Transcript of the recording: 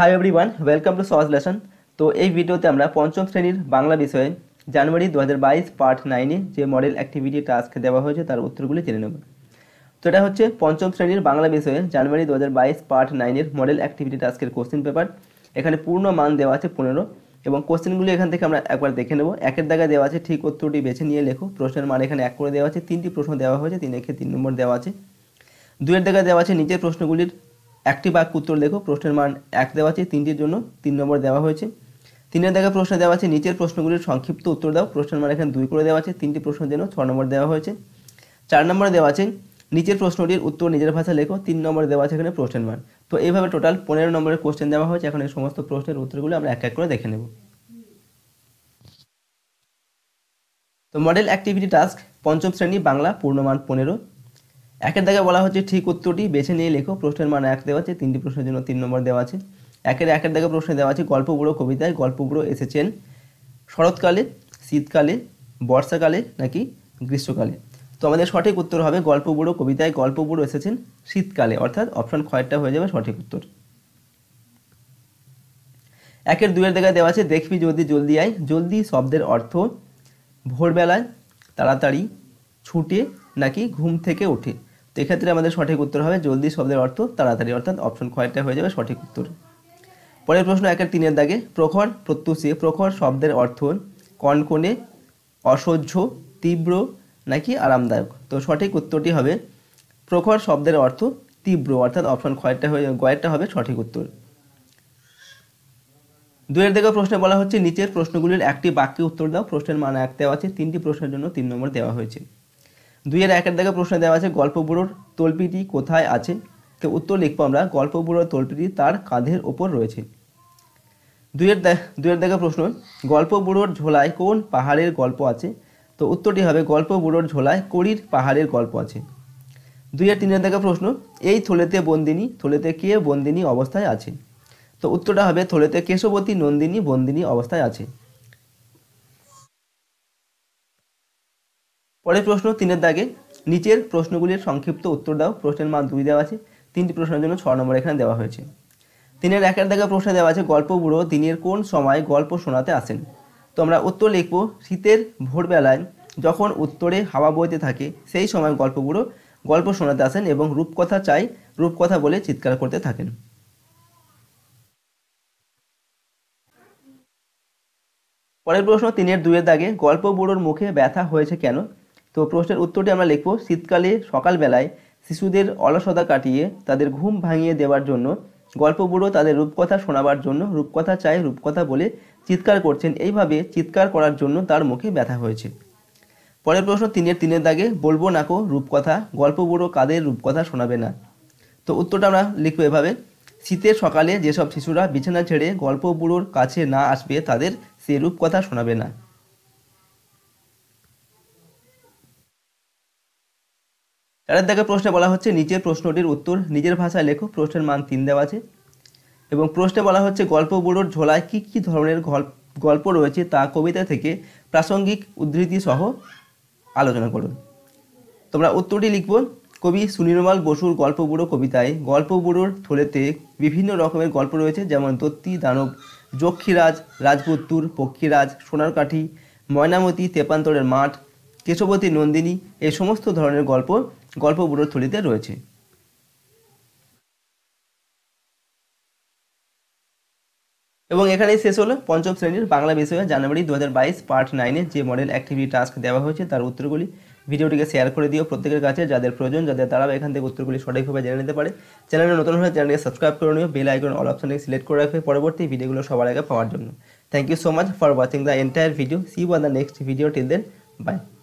high everyone welcome to Sahaj lesson তো এই ভিডিওতে আমরা পঞ্চম শ্রেণীর বাংলা বিষয়ে জানুয়ারি দু পার্ট নাইনে যে মডেল অ্যাক্টিভিটি টাস্ক দেওয়া হয়েছে তার উত্তরগুলি জেনে নেব তো এটা হচ্ছে পঞ্চম শ্রেণীর বাংলা বিষয়ে জানুয়ারি দু পার্ট নাইনের মডেল অ্যাক্টিভিটি টাস্কের কোশ্চেন পেপার এখানে পূর্ণ মান দেওয়া আছে পনেরো এবং কোশ্চেনগুলি এখান থেকে আমরা একবার দেখে নেব একের দাগায় দেওয়া আছে ঠিক উত্তরটি বেছে নিয়ে লেখো প্রশ্নের মান এখানে এক করে দেওয়া আছে তিনটি প্রশ্ন দেওয়া হয়েছে তিন একে তিন নম্বর দেওয়া আছে দুয়ের দাগে দেওয়া আছে নিচের প্রশ্নগুলির একটি বাক্য উত্তর লেখো প্রশ্নের মান এক দেওয়া আছে তিনটির জন্য তিন নম্বর দেওয়া হয়েছে তিনের দেখা প্রশ্ন দেওয়া আছে নিচের প্রশ্নগুলির সংক্ষিপ্ত উত্তর দাও প্রশ্নের মান এখানে দুই করে দেওয়া আছে তিনটি প্রশ্নের জন্য ছ নম্বর দেওয়া হয়েছে চার নম্বর দেওয়া আছে নিচের প্রশ্নটির উত্তর নিজের ভাষা লেখো তিন নম্বর দেওয়া আছে এখানে প্রশ্নের মান তো এইভাবে টোটাল পনেরো নম্বরের কোশ্চেন দেওয়া হয়েছে এখন এই সমস্ত প্রশ্নের উত্তরগুলো আমরা এক এক করে দেখে নেব তো মডেল অ্যাক্টিভিটি টাস্ক পঞ্চম শ্রেণী বাংলা পূর্ণমান পনেরো একের দাগে বলা হচ্ছে ঠিক উত্তরটি বেছে নিয়ে লেখো প্রশ্নের মান এক দেওয়া আছে তিনটি প্রশ্নের জন্য তিন নম্বর দেওয়া আছে একের একের দাগে প্রশ্নে দেওয়া আছে গল্প বুড়ো কবিতায় গল্প বুড়ো এসেছেন শরৎকালে শীতকালে বর্ষাকালে নাকি গ্রীষ্মকালে তো আমাদের সঠিক উত্তর হবে গল্প বুড়ো কবিতায় গল্প বুড়ো এসেছেন শীতকালে অর্থাৎ অপশন খয়েরটা হয়ে যাবে সঠিক উত্তর একের দুয়ের দেখা দেওয়া আছে দেখবি যদি জলদি আয় জলদি শব্দের অর্থ ভোরবেলায় তাড়াতাড়ি ছুটে নাকি ঘুম থেকে ওঠে তো এক্ষেত্রে আমাদের সঠিক উত্তর হবে জলদি শব্দের অর্থ তাড়াতাড়ি অর্থাৎ অপশন খয়টা হয়ে যাবে সঠিক উত্তর পরের প্রশ্ন একের তিনের দাগে প্রখর প্রত্যুষে প্রখর শব্দের অর্থ কনকনে অসহ্য তীব্র নাকি আরামদায়ক তো সঠিক উত্তরটি হবে প্রখর শব্দের অর্থ তীব্র অর্থাৎ অপশন খয়েরটা হয়ে গয়েরটা হবে সঠিক উত্তর দুয়ের দিকে প্রশ্নে বলা হচ্ছে নিচের প্রশ্নগুলির একটি বাক্যে উত্তর দাও প্রশ্নের মান এক দেওয়া আছে তিনটি প্রশ্নের জন্য তিন নম্বর দেওয়া হয়েছে দুইয়ের একের দাগে প্রশ্ন দেওয়া আছে গল্পবুড়োর তলপিটি কোথায় আছে তো উত্তর লিখবো আমরা গল্পবুড়োর তলপিটি তার কাঁধের ওপর রয়েছে দুইয়ের দুইয়ের দাগে প্রশ্ন গল্পবুড়োর ঝোলায় কোন পাহাড়ের গল্প আছে তো উত্তরটি হবে গল্পবুড়োর ঝোলায় কড়ির পাহাড়ের গল্প আছে দুইয়ের তিনের দাগে প্রশ্ন এই থলেতে বন্দিনী থলেতে কে বন্দিনী অবস্থায় আছে তো উত্তরটা হবে থলেতে কেশবতী নন্দিনী বন্দিনী অবস্থায় আছে পরের প্রশ্ন তিনের দাগে নিচের প্রশ্নগুলির সংক্ষিপ্ত উত্তর দাও প্রশ্নের মান দুই দেওয়া আছে তিনটি প্রশ্নের জন্য ছ নম্বর এখানে দেওয়া হয়েছে তিনের একের দাগে প্রশ্ন দেওয়া আছে গল্প বুড়ো দিনের কোন সময় গল্প শোনাতে আসেন তো আমরা উত্তর লিখব শীতের ভোরবেলায় যখন উত্তরে হাওয়া বইতে থাকে সেই সময় গল্প বুড়ো গল্প শোনাতে আসেন এবং রূপকথা চাই রূপকথা বলে চিৎকার করতে থাকেন পরের প্রশ্ন তিনের দুয়ের দাগে গল্প বুড়োর মুখে ব্যথা হয়েছে কেন তো প্রশ্নের উত্তরটি আমরা লিখব শীতকালে সকালবেলায় শিশুদের অলসতা কাটিয়ে তাদের ঘুম ভাঙিয়ে দেওয়ার জন্য গল্প বুড়ো তাদের রূপকথা শোনাবার জন্য রূপকথা চায় রূপকথা বলে চিৎকার করছেন এইভাবে চিৎকার করার জন্য তার মুখে ব্যথা হয়েছে পরের প্রশ্ন তিনের তিনের দাগে বলবো নাকো রূপকথা গল্প বুড়ো কাদের রূপকথা শোনাবে না তো উত্তরটা আমরা লিখবো এভাবে শীতের সকালে যেসব শিশুরা বিছানা ছেড়ে গল্প বুড়োর কাছে না আসবে তাদের সে রূপকথা শোনাবে না এর দেখে প্রশ্নে বলা হচ্ছে নিচের প্রশ্নটির উত্তর নিজের ভাষায় লেখো প্রশ্নের মান তিন দেওয়া আছে এবং প্রশ্নে বলা হচ্ছে গল্প বুড়োর ঝোলায় কী কী ধরনের গল্প রয়েছে তা কবিতা থেকে প্রাসঙ্গিক উদ্ধৃতি সহ আলোচনা করুন তোমরা উত্তরটি লিখব কবি সুনির্মল বসুর গল্প বুড়ো কবিতায় গল্প বুড়োর থলেতে বিভিন্ন রকমের গল্প রয়েছে যেমন দত্তি দানব যক্ষীরাজ রাজপুত্তুর পক্ষীরাজ সোনার কাঠি ময়নামতি তেপান্তরের মাঠ কেশবতী নন্দিনী এই সমস্ত ধরনের গল্প গল্প বুড়োথলিতে রয়েছে এবং এখানেই শেষ হলো পঞ্চম শ্রেণীর বাংলা বিষয়ে জানুয়ারি দু হাজার বাইশ পার্ট নাইনে যে মডেল অ্যাক্টিভিটি টাস্ক দেওয়া হয়েছে তার উত্তরগুলি ভিডিওটিকে শেয়ার করে দিও প্রত্যেকের কাছে যাদের প্রয়োজন যাদের তারা এখান থেকে উত্তরগুলি সঠিকভাবে জেনে নিতে পারে চ্যানেলে নতুন হলে চ্যানেলকে সাবস্ক্রাইব করে নিও বেল আইকন অল অপশনকে সিলেক্ট করে রাখবে পরবর্তী ভিডিওগুলো সবার আগে পাওয়ার জন্য thank you so much for watching the entire video see you the next video till then by